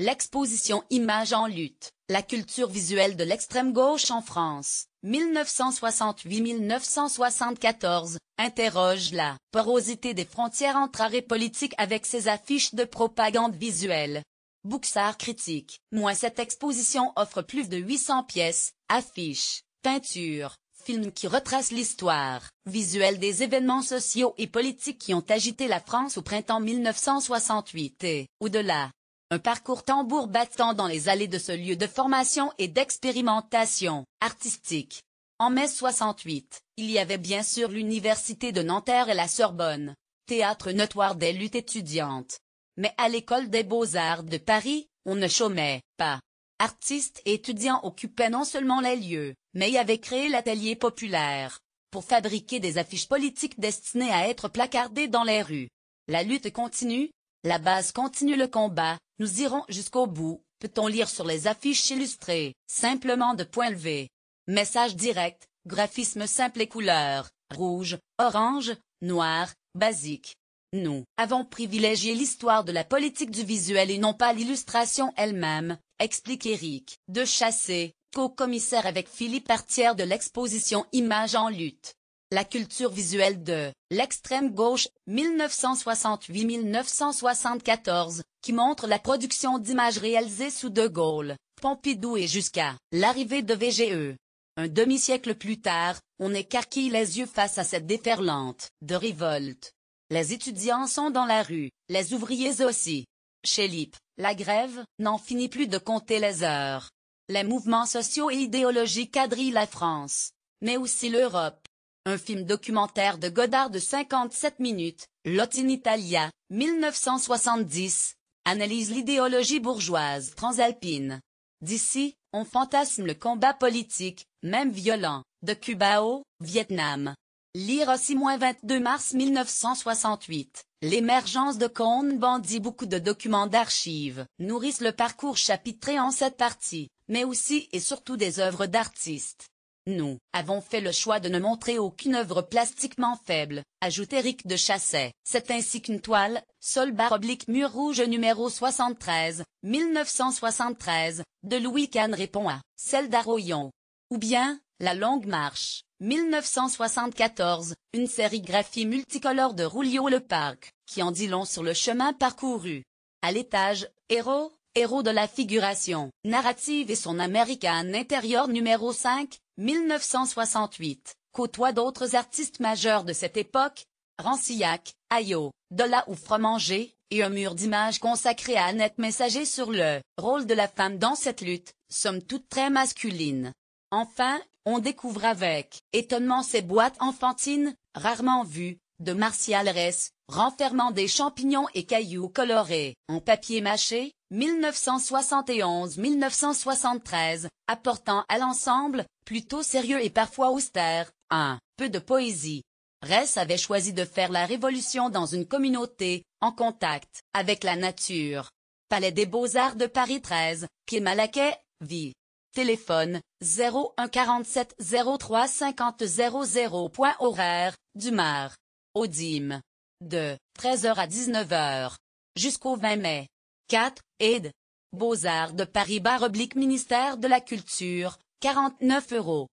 L'exposition Images en lutte, la culture visuelle de l'extrême gauche en France, 1968-1974, interroge la porosité des frontières entre arrêts et avec ses affiches de propagande visuelle. Bouxard critique, moins cette exposition offre plus de 800 pièces, affiches, peintures, films qui retracent l'histoire, visuelle des événements sociaux et politiques qui ont agité la France au printemps 1968 et, au-delà, parcours tambour battant dans les allées de ce lieu de formation et d'expérimentation artistique. En mai 68, il y avait bien sûr l'Université de Nanterre et la Sorbonne, théâtre notoire des luttes étudiantes. Mais à l'École des beaux-arts de Paris, on ne chômait pas. Artistes et étudiants occupaient non seulement les lieux, mais y avaient créé l'atelier populaire, pour fabriquer des affiches politiques destinées à être placardées dans les rues. La lutte continue, la base continue le combat, nous irons jusqu'au bout, peut-on lire sur les affiches illustrées, simplement de points levés. Message direct, graphisme simple et couleur, rouge, orange, noir, basique. Nous avons privilégié l'histoire de la politique du visuel et non pas l'illustration elle-même, explique Eric. de Chassé, co-commissaire avec Philippe Artière de l'exposition Images en lutte. La culture visuelle de l'extrême gauche, 1968-1974, qui montre la production d'images réalisées sous De Gaulle, Pompidou et jusqu'à l'arrivée de VGE. Un demi-siècle plus tard, on écarquille les yeux face à cette déferlante de révolte. Les étudiants sont dans la rue, les ouvriers aussi. Chez Lip, la grève n'en finit plus de compter les heures. Les mouvements sociaux et idéologiques quadrillent la France, mais aussi l'Europe. Un film documentaire de Godard de 57 minutes, Lot in Italia, 1970, analyse l'idéologie bourgeoise transalpine. D'ici, on fantasme le combat politique, même violent, de Cubao, Vietnam. Lire aussi 22 mars 1968. L'émergence de Cohn bandit beaucoup de documents d'archives, nourrissent le parcours chapitré en cette partie, mais aussi et surtout des œuvres d'artistes. Nous avons fait le choix de ne montrer aucune œuvre plastiquement faible, ajoute Éric de Chasset. C'est ainsi qu'une toile, Sol barre oblique mur rouge numéro 73, 1973, de Louis Kahn répond à celle d'Arroyon. Ou bien, La Longue Marche, 1974, une sérigraphie multicolore de Rulio Le Parc, qui en dit long sur le chemin parcouru. À l'étage, héros, Héros de la figuration, narrative et son American Intérieur numéro 5, 1968, côtoie d'autres artistes majeurs de cette époque, Rancillac, Ayo, Dola ou Fromanger, et un mur d'images consacré à Annette Messager sur le rôle de la femme dans cette lutte, somme toute très masculine. Enfin, on découvre avec étonnement ces boîtes enfantines, rarement vues, de Martial Ress, renfermant des champignons et cailloux colorés, en papier mâché, 1971-1973, apportant à l'ensemble, plutôt sérieux et parfois austère, un peu de poésie. Ress avait choisi de faire la révolution dans une communauté, en contact avec la nature. Palais des Beaux-Arts de Paris 13, Kim Malaquais, Vie. Téléphone 0147 03 50 00. Horaire, Dumars, Odime de 13h à 19h jusqu'au 20 mai. 4. Aide. Beaux-Arts de Paris barre oblique ministère de la Culture, 49 euros.